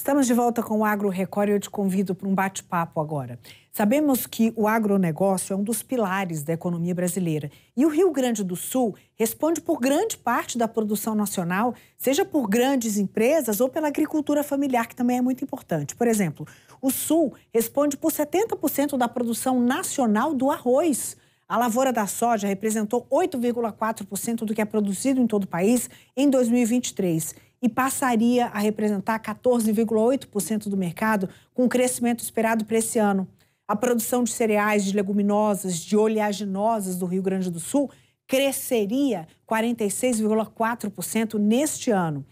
Estamos de volta com o Agro Record e eu te convido para um bate-papo agora. Sabemos que o agronegócio é um dos pilares da economia brasileira e o Rio Grande do Sul responde por grande parte da produção nacional, seja por grandes empresas ou pela agricultura familiar, que também é muito importante. Por exemplo, o Sul responde por 70% da produção nacional do arroz. A lavoura da soja representou 8,4% do que é produzido em todo o país em 2023 e passaria a representar 14,8% do mercado, com o crescimento esperado para esse ano. A produção de cereais, de leguminosas, de oleaginosas do Rio Grande do Sul cresceria 46,4% neste ano.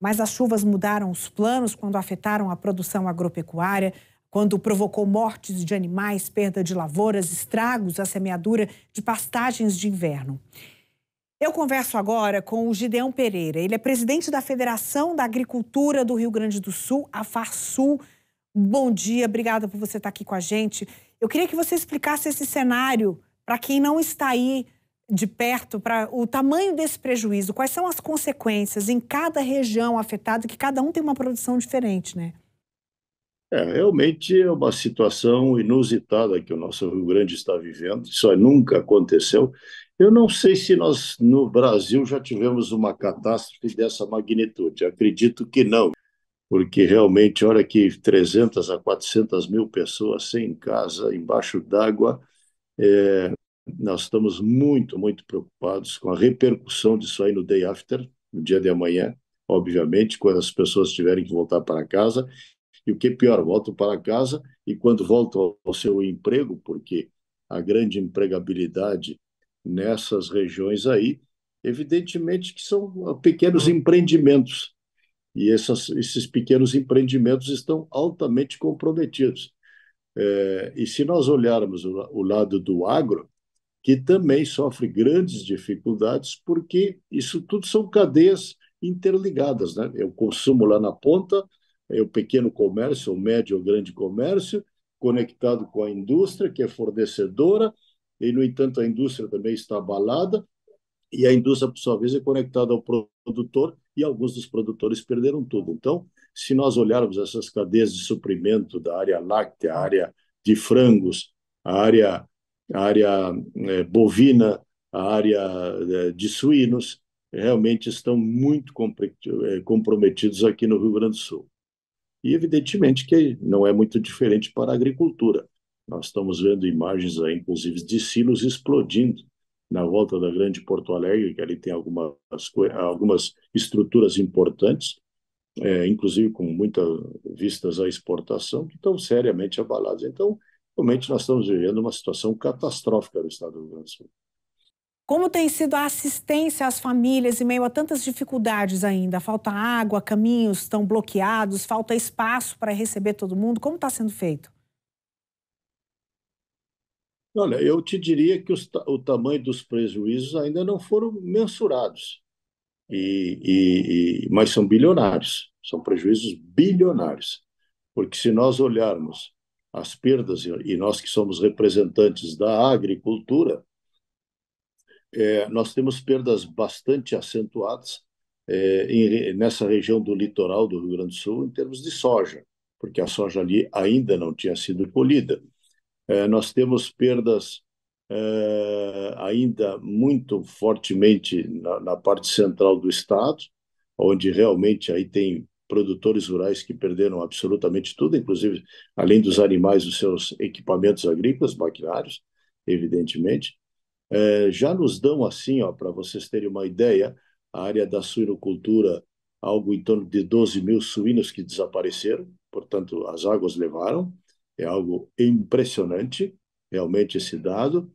Mas as chuvas mudaram os planos quando afetaram a produção agropecuária, quando provocou mortes de animais, perda de lavouras, estragos à semeadura de pastagens de inverno. Eu converso agora com o Gideão Pereira. Ele é presidente da Federação da Agricultura do Rio Grande do Sul, a FARSUL. Bom dia, obrigada por você estar aqui com a gente. Eu queria que você explicasse esse cenário para quem não está aí de perto, para o tamanho desse prejuízo, quais são as consequências em cada região afetada, que cada um tem uma produção diferente, né? É, realmente é uma situação inusitada que o nosso Rio Grande está vivendo, isso nunca aconteceu, eu não sei se nós, no Brasil, já tivemos uma catástrofe dessa magnitude. Acredito que não, porque realmente, olha que 300 a 400 mil pessoas sem casa, embaixo d'água, é, nós estamos muito, muito preocupados com a repercussão disso aí no day after, no dia de amanhã, obviamente, quando as pessoas tiverem que voltar para casa. E o que é pior, voltam para casa e quando voltam ao seu emprego, porque a grande empregabilidade nessas regiões aí, evidentemente que são ah, pequenos empreendimentos. E essas, esses pequenos empreendimentos estão altamente comprometidos. É, e se nós olharmos o, o lado do agro, que também sofre grandes dificuldades, porque isso tudo são cadeias interligadas. Né? Eu consumo lá na ponta, é o pequeno comércio, o médio ou grande comércio, conectado com a indústria, que é fornecedora, e, no entanto, a indústria também está abalada, e a indústria, por sua vez, é conectada ao produtor, e alguns dos produtores perderam tudo. Então, se nós olharmos essas cadeias de suprimento da área láctea, a área de frangos, a área, a área é, bovina, a área é, de suínos, realmente estão muito é, comprometidos aqui no Rio Grande do Sul. E evidentemente que não é muito diferente para a agricultura. Nós estamos vendo imagens aí, inclusive, de silos explodindo na volta da Grande Porto Alegre, que ali tem algumas, algumas estruturas importantes, é, inclusive com muitas vistas à exportação, que estão seriamente abaladas. Então, realmente, nós estamos vivendo uma situação catastrófica no estado do Rio Grande do Sul. Como tem sido a assistência às famílias em meio a tantas dificuldades ainda? Falta água, caminhos estão bloqueados, falta espaço para receber todo mundo. Como está sendo feito? Olha, eu te diria que os, o tamanho dos prejuízos ainda não foram mensurados, e, e, e, mas são bilionários, são prejuízos bilionários, porque se nós olharmos as perdas, e nós que somos representantes da agricultura, é, nós temos perdas bastante acentuadas é, em, nessa região do litoral do Rio Grande do Sul em termos de soja, porque a soja ali ainda não tinha sido colhida. É, nós temos perdas é, ainda muito fortemente na, na parte central do estado, onde realmente aí tem produtores rurais que perderam absolutamente tudo, inclusive, além dos animais, os seus equipamentos agrícolas, maquinários, evidentemente. É, já nos dão, assim, para vocês terem uma ideia, a área da suinocultura, algo em torno de 12 mil suínos que desapareceram, portanto, as águas levaram. É algo impressionante, realmente, esse dado.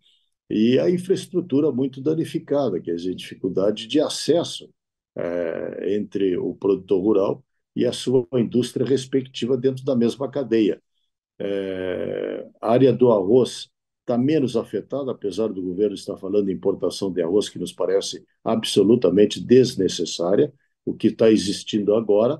E a infraestrutura muito danificada, quer dizer, dificuldade de acesso é, entre o produtor rural e a sua indústria respectiva dentro da mesma cadeia. É, a área do arroz está menos afetada, apesar do governo estar falando de importação de arroz, que nos parece absolutamente desnecessária. O que está existindo agora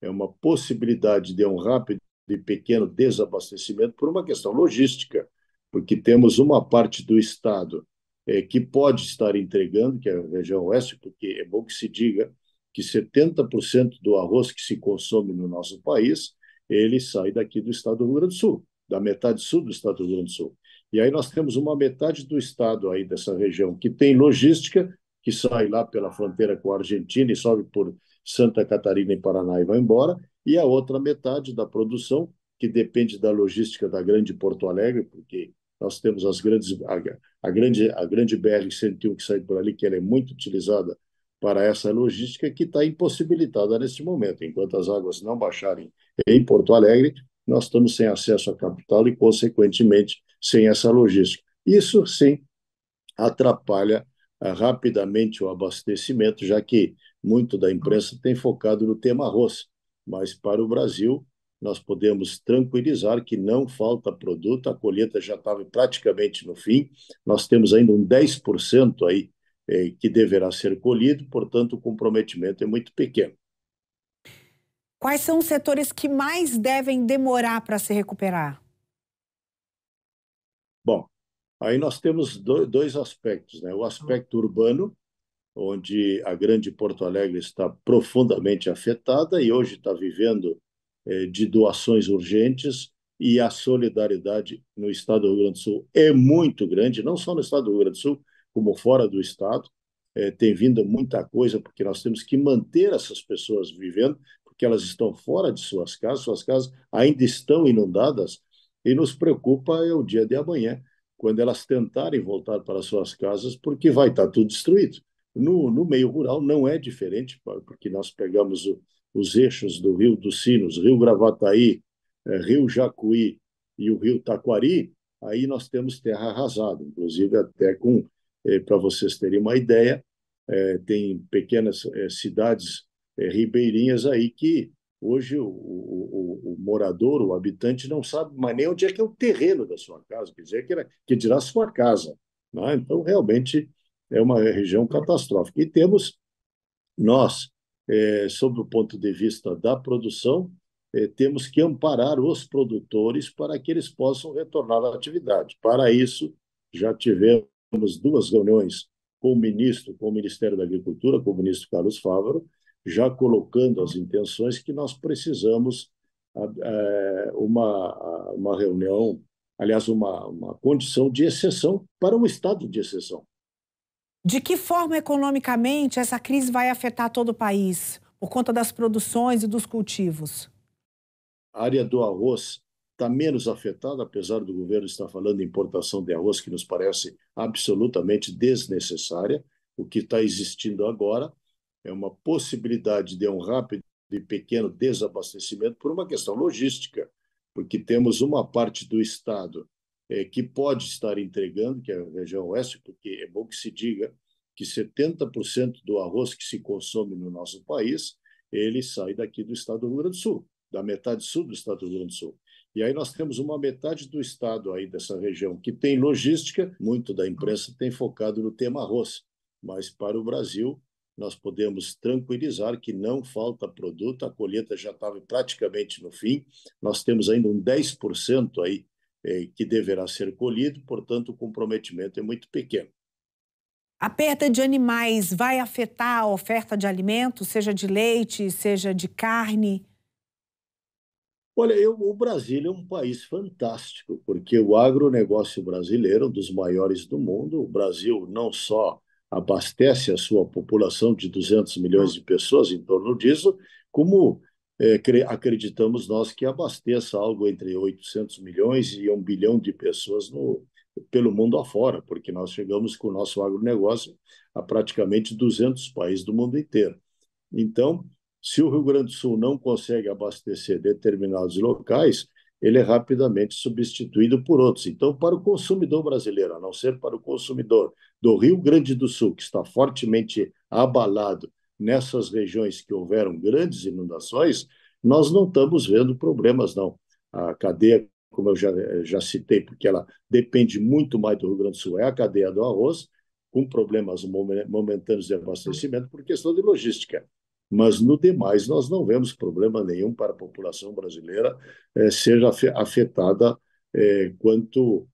é uma possibilidade de um rápido de pequeno desabastecimento por uma questão logística, porque temos uma parte do Estado é, que pode estar entregando, que é a região oeste, porque é bom que se diga que 70% do arroz que se consome no nosso país, ele sai daqui do estado do Rio Grande do Sul, da metade sul do estado do Rio Grande do Sul. E aí nós temos uma metade do estado aí dessa região que tem logística, que sai lá pela fronteira com a Argentina e sobe por Santa Catarina e Paraná e vai embora, e a outra metade da produção, que depende da logística da Grande Porto Alegre, porque nós temos as grandes a, a grande a grande BR 101 que sai por ali, que ela é muito utilizada para essa logística que está impossibilitada neste momento. Enquanto as águas não baixarem em Porto Alegre, nós estamos sem acesso à capital e, consequentemente, sem essa logística. Isso, sim, atrapalha ah, rapidamente o abastecimento, já que muito da imprensa tem focado no tema arroz mas para o Brasil nós podemos tranquilizar que não falta produto, a colheita já estava praticamente no fim, nós temos ainda um 10% aí eh, que deverá ser colhido, portanto o comprometimento é muito pequeno. Quais são os setores que mais devem demorar para se recuperar? Bom, aí nós temos dois aspectos, né? O aspecto urbano, onde a grande Porto Alegre está profundamente afetada e hoje está vivendo eh, de doações urgentes e a solidariedade no estado do Rio Grande do Sul é muito grande, não só no estado do Rio Grande do Sul, como fora do estado. Eh, tem vindo muita coisa, porque nós temos que manter essas pessoas vivendo, porque elas estão fora de suas casas, suas casas ainda estão inundadas, e nos preocupa é o dia de amanhã, quando elas tentarem voltar para suas casas, porque vai estar tudo destruído. No, no meio rural não é diferente, porque nós pegamos o, os eixos do Rio dos Sinos, Rio Gravataí, é, Rio Jacuí e o Rio Taquari, aí nós temos terra arrasada, inclusive até com, eh, para vocês terem uma ideia, eh, tem pequenas cidades ribeirinhas aí que hoje o, o, o, morador, o habitante, não sabe mais nem onde é que é o terreno da sua casa, quer dizer, que, era, que dirá sua casa. Né? Então, realmente, é uma região catastrófica. E temos nós, é, sob o ponto de vista da produção, é, temos que amparar os produtores para que eles possam retornar à atividade. Para isso, já tivemos duas reuniões com o ministro, com o Ministério da Agricultura, com o ministro Carlos Fávaro, já colocando as intenções que nós precisamos é, uma, uma reunião, aliás, uma, uma condição de exceção para um estado de exceção. De que forma economicamente essa crise vai afetar todo o país, por conta das produções e dos cultivos? A área do arroz está menos afetada, apesar do governo estar falando de importação de arroz, que nos parece absolutamente desnecessária. O que está existindo agora é uma possibilidade de um rápido e pequeno desabastecimento por uma questão logística, porque temos uma parte do Estado é, que pode estar entregando, que é a região oeste, porque é bom que se diga que 70% do arroz que se consome no nosso país, ele sai daqui do estado do Rio Grande do Sul, da metade sul do estado do Rio Grande do Sul. E aí nós temos uma metade do estado aí dessa região que tem logística, muito da imprensa tem focado no tema arroz, mas para o Brasil nós podemos tranquilizar que não falta produto, a colheita já estava praticamente no fim, nós temos ainda um 10% aí é, que deverá ser colhido, portanto, o comprometimento é muito pequeno. A perda de animais vai afetar a oferta de alimentos, seja de leite, seja de carne? Olha, eu, o Brasil é um país fantástico, porque o agronegócio brasileiro é um dos maiores do mundo. O Brasil não só abastece a sua população de 200 milhões de pessoas em torno disso, como é, acreditamos nós que abasteça algo entre 800 milhões e 1 bilhão de pessoas no, pelo mundo afora, porque nós chegamos com o nosso agronegócio a praticamente 200 países do mundo inteiro. Então, se o Rio Grande do Sul não consegue abastecer determinados locais, ele é rapidamente substituído por outros. Então, para o consumidor brasileiro, a não ser para o consumidor do Rio Grande do Sul, que está fortemente abalado nessas regiões que houveram grandes inundações, nós não estamos vendo problemas, não. A cadeia, como eu já, já citei, porque ela depende muito mais do Rio Grande do Sul, é a cadeia do arroz, com problemas momentâneos de abastecimento por questão de logística. Mas, no demais, nós não vemos problema nenhum para a população brasileira eh, seja afetada eh, quanto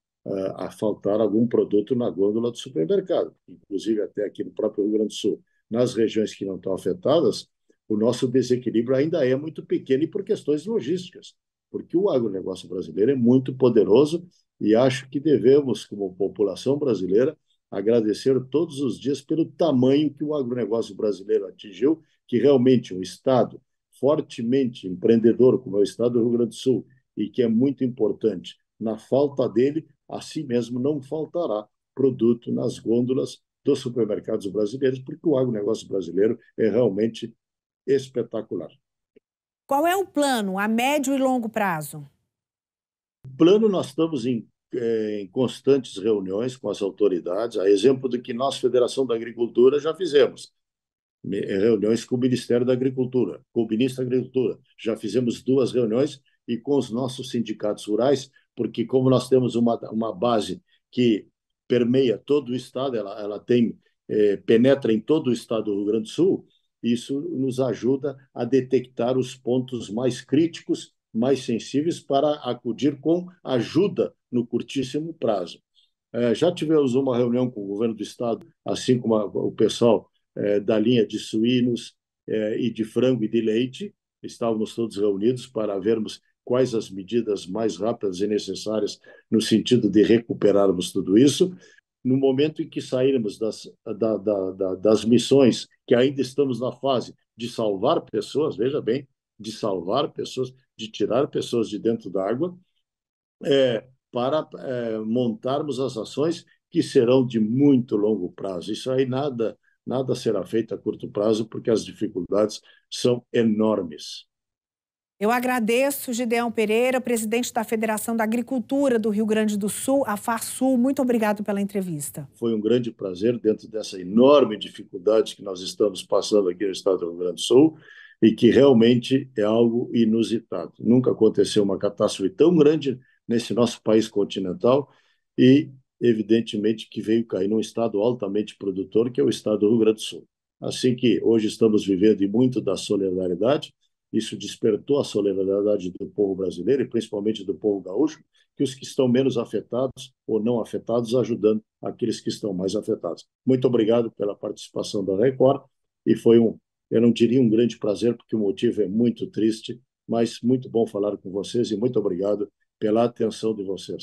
a faltar algum produto na gôndola do supermercado, inclusive até aqui no próprio Rio Grande do Sul nas regiões que não estão afetadas, o nosso desequilíbrio ainda é muito pequeno e por questões logísticas, porque o agronegócio brasileiro é muito poderoso e acho que devemos, como população brasileira, agradecer todos os dias pelo tamanho que o agronegócio brasileiro atingiu, que realmente um Estado fortemente empreendedor, como é o Estado do Rio Grande do Sul, e que é muito importante, na falta dele, assim mesmo não faltará produto nas gôndolas dos supermercados brasileiros, porque o agronegócio brasileiro é realmente espetacular. Qual é o plano a médio e longo prazo? O plano, nós estamos em, é, em constantes reuniões com as autoridades, a exemplo do que nós, Federação da Agricultura, já fizemos. É, reuniões com o Ministério da Agricultura, com o Ministro da Agricultura. Já fizemos duas reuniões e com os nossos sindicatos rurais, porque como nós temos uma, uma base que permeia todo o estado, ela, ela tem, é, penetra em todo o estado do Rio Grande do Sul, isso nos ajuda a detectar os pontos mais críticos, mais sensíveis, para acudir com ajuda no curtíssimo prazo. É, já tivemos uma reunião com o governo do estado, assim como a, o pessoal é, da linha de suínos é, e de frango e de leite, estávamos todos reunidos para vermos quais as medidas mais rápidas e necessárias no sentido de recuperarmos tudo isso. No momento em que sairmos das, da, da, da, das missões, que ainda estamos na fase de salvar pessoas, veja bem, de salvar pessoas, de tirar pessoas de dentro da água, é, para é, montarmos as ações que serão de muito longo prazo. Isso aí nada, nada será feito a curto prazo, porque as dificuldades são enormes. Eu agradeço Gideão Pereira, presidente da Federação da Agricultura do Rio Grande do Sul, a FARSUL. Muito obrigado pela entrevista. Foi um grande prazer dentro dessa enorme dificuldade que nós estamos passando aqui no estado do Rio Grande do Sul e que realmente é algo inusitado. Nunca aconteceu uma catástrofe tão grande nesse nosso país continental e, evidentemente, que veio cair num estado altamente produtor, que é o estado do Rio Grande do Sul. Assim que hoje estamos vivendo e muito da solidariedade, isso despertou a solidariedade do povo brasileiro e principalmente do povo gaúcho, que os que estão menos afetados ou não afetados ajudando aqueles que estão mais afetados. Muito obrigado pela participação da Record e foi um, eu não diria um grande prazer porque o motivo é muito triste, mas muito bom falar com vocês e muito obrigado pela atenção de vocês.